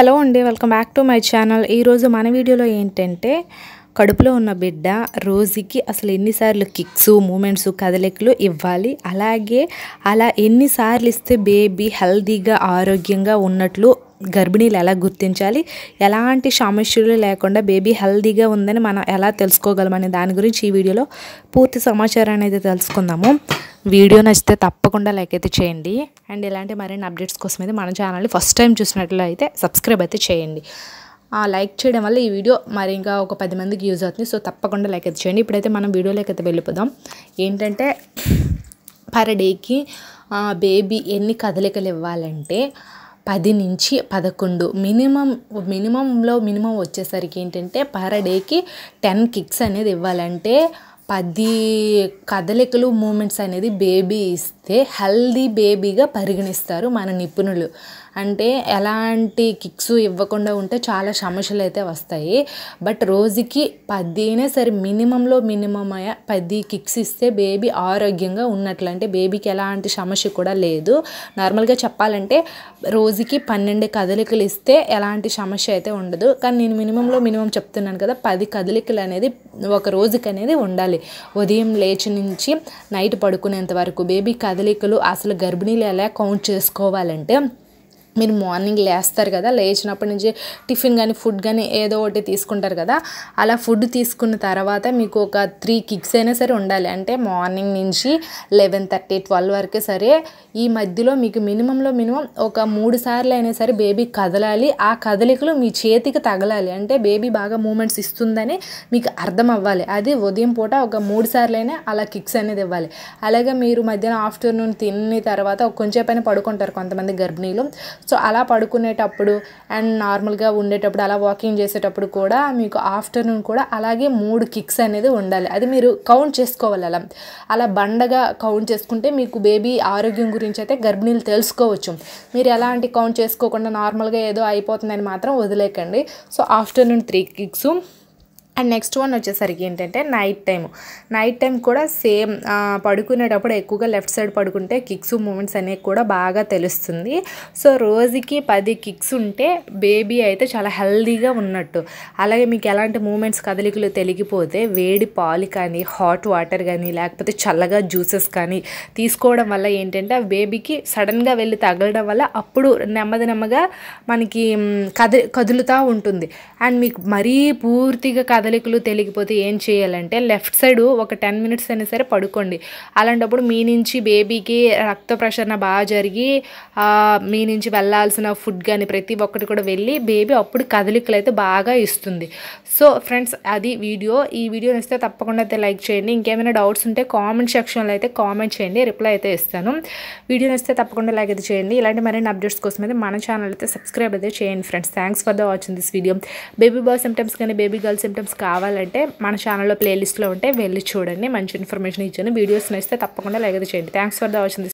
hello అండి welcome back to my channel ఈరోజు మన వీడియోలో ఏంటంటే కడుపులో ఉన్న బిడ్డ రోజుకి అసలు ఎన్నిసార్లు కిక్స్ మూమెంట్స్ కదలికలు ఇవ్వాలి అలాగే అలా ఎన్నిసార్లు ఇస్తే బేబీ హెల్దీగా ఆరోగ్యంగా ఉన్నట్లు గర్భిణీలు ఎలా గుర్తించాలి ఎలాంటి సమస్యలు లేకుండా బేబీ హెల్దీగా ఉందని మనం ఎలా తెలుసుకోగలం అనే దాని గురించి ఈ వీడియోలో పూర్తి సమాచారాన్ని అయితే తెలుసుకుందాము వీడియో నచ్చితే తప్పకుండా లైక్ అయితే చేయండి అండ్ ఇలాంటి మరిన్ని అప్డేట్స్ కోసం అయితే మన ఛానల్ని ఫస్ట్ టైం చూసినట్లు అయితే సబ్స్క్రైబ్ అయితే చేయండి లైక్ చేయడం వల్ల ఈ వీడియో మరి ఇంకా ఒక పది మందికి యూజ్ అవుతుంది సో తప్పకుండా లైక్ అయితే చేయండి ఇప్పుడైతే మనం వీడియోలోకి అయితే వెళ్ళిపోదాం ఏంటంటే పర్ డేకి బేబీ ఎన్ని కదలికలు ఇవ్వాలంటే పది నుంచి పదకొండు మినిమం మినిమంలో మినిమం వచ్చేసరికి ఏంటంటే పర్ డేకి టెన్ కిక్స్ అనేది ఇవ్వాలంటే పది కదలికలు మూమెంట్స్ అనేది బేబీ అయితే హెల్దీ బేబీగా పరిగణిస్తారు మన నిపుణులు అంటే ఎలాంటి కిక్స్ ఇవ్వకుండా ఉంటే చాలా సమస్యలు అయితే వస్తాయి బట్ రోజుకి పది అయినా సరే మినిమంలో మినిమం పది కిక్స్ ఇస్తే బేబీ ఆరోగ్యంగా ఉన్నట్లు అంటే బేబీకి ఎలాంటి సమస్య కూడా లేదు నార్మల్గా చెప్పాలంటే రోజుకి పన్నెండు కదలికలు ఇస్తే ఎలాంటి సమస్య అయితే ఉండదు కానీ నేను మినిమంలో మినిమం చెప్తున్నాను కదా పది కదలికలు అనేది ఒక రోజుకి అనేది ఉండాలి ఉదయం లేచి నుంచి నైట్ పడుకునేంత వరకు బేబీ కద కదలికలు అసలు గర్భిణీలు ఎలా కౌంట్ చేసుకోవాలంటే మీరు మార్నింగ్ లేస్తారు కదా లేచినప్పటి నుంచి టిఫిన్ కానీ ఫుడ్ కానీ ఏదో ఒకటి తీసుకుంటారు కదా అలా ఫుడ్ తీసుకున్న తర్వాత మీకు ఒక త్రీ కిక్స్ అయినా సరే ఉండాలి అంటే మార్నింగ్ నుంచి లెవెన్ థర్టీ ట్వెల్వ్ వరకే సరే ఈ మధ్యలో మీకు మినిమంలో మినిమం ఒక మూడు సార్లు అయినా సరే బేబీ కదలాలి ఆ కదలికలు మీ చేతికి తగలాలి అంటే బేబీ బాగా మూమెంట్స్ ఇస్తుందని మీకు అర్థం అవ్వాలి అది ఉదయం పూట ఒక మూడు సార్లు అయినా అలా కిక్స్ అనేది ఇవ్వాలి అలాగే మీరు మధ్యాహ్నం ఆఫ్టర్నూన్ తిన్న తర్వాత కొంచెం పైన పడుకుంటారు కొంతమంది గర్భిణీలు సో అలా పడుకునేటప్పుడు అండ్ నార్మల్గా ఉండేటప్పుడు అలా వాకింగ్ చేసేటప్పుడు కూడా మీకు ఆఫ్టర్నూన్ కూడా అలాగే మూడు కిక్స్ అనేది ఉండాలి అది మీరు కౌంట్ చేసుకోవాలి అలా అలా బండగా కౌంట్ చేసుకుంటే మీకు బేబీ ఆరోగ్యం గురించి అయితే గర్భిణీలు తెలుసుకోవచ్చు మీరు ఎలాంటి కౌంట్ చేసుకోకుండా నార్మల్గా ఏదో అయిపోతుందని మాత్రం వదిలేకండి so afternoon three kicks and next one వచ్చేసరికి ఏంటంటే నైట్ టైం నైట్ టైం కూడా సేమ్ పడుకునేటప్పుడు ఎక్కువగా లెఫ్ట్ సైడ్ పడుకుంటే కిక్స్ మూమెంట్స్ అనేవి కూడా బాగా తెలుస్తుంది సో రోజుకి పది కిక్స్ ఉంటే బేబీ అయితే చాలా హెల్దీగా ఉన్నట్టు అలాగే మీకు ఎలాంటి మూమెంట్స్ కదలికలు తెలిగిపోతే వేడి పాలు కానీ హాట్ వాటర్ కానీ లేకపోతే చల్లగా జ్యూసెస్ కానీ తీసుకోవడం వల్ల ఏంటంటే ఆ బేబీకి సడన్గా వెళ్ళి తగలడం వల్ల అప్పుడు నెమ్మది నెమ్మగా మనకి కది కదులుతూ ఉంటుంది అండ్ మీకు మరీ పూర్తిగా కదలి కదలికలు తెలిగిపోతే ఏం చేయాలంటే లెఫ్ట్ సైడ్ ఒక టెన్ మినిట్స్ అయినా సరే పడుకోండి అలాంటప్పుడు మీ నుంచి బేబీకి రక్త ప్రసరణ బాగా జరిగి మీ నుంచి వెళ్ళాల్సిన ఫుడ్ కానీ ప్రతి ఒక్కటి కూడా వెళ్ళి బేబీ అప్పుడు కదలికలు అయితే బాగా ఇస్తుంది సో ఫ్రెండ్స్ అది వీడియో ఈ వీడియో నచ్చితే తప్పకుండా అయితే లైక్ చేయండి ఇంకేమైనా డౌట్స్ ఉంటే కామెంట్ సెక్షన్లో అయితే కామెంట్ చేయండి రిప్లై అయితే ఇస్తాను వీడియో నచ్చితే తప్పకుండా లైక్ అయితే చేయండి ఇలాంటి మరిన్ని అప్డేట్స్ కోసం అయితే మన ఛానల్ అయితే సబ్స్క్రైబ్ అయితే చేయండి friends thanks for the watching this video baby boy symptoms కానీ బేబీ గర్ల్ సిమ్టమ్స్ కావాలంటే మన ఛానల్లో ప్లేలిస్ట్లో ఉంటే వెళ్ళి చూడండి మంచి ఇన్ఫర్మేషన్ ఇచ్చాను వీడియోస్ నచ్చితే తప్పకుండా లైక్ చేయండి థ్యాంక్స్ ఫర్ ద వచ్చింది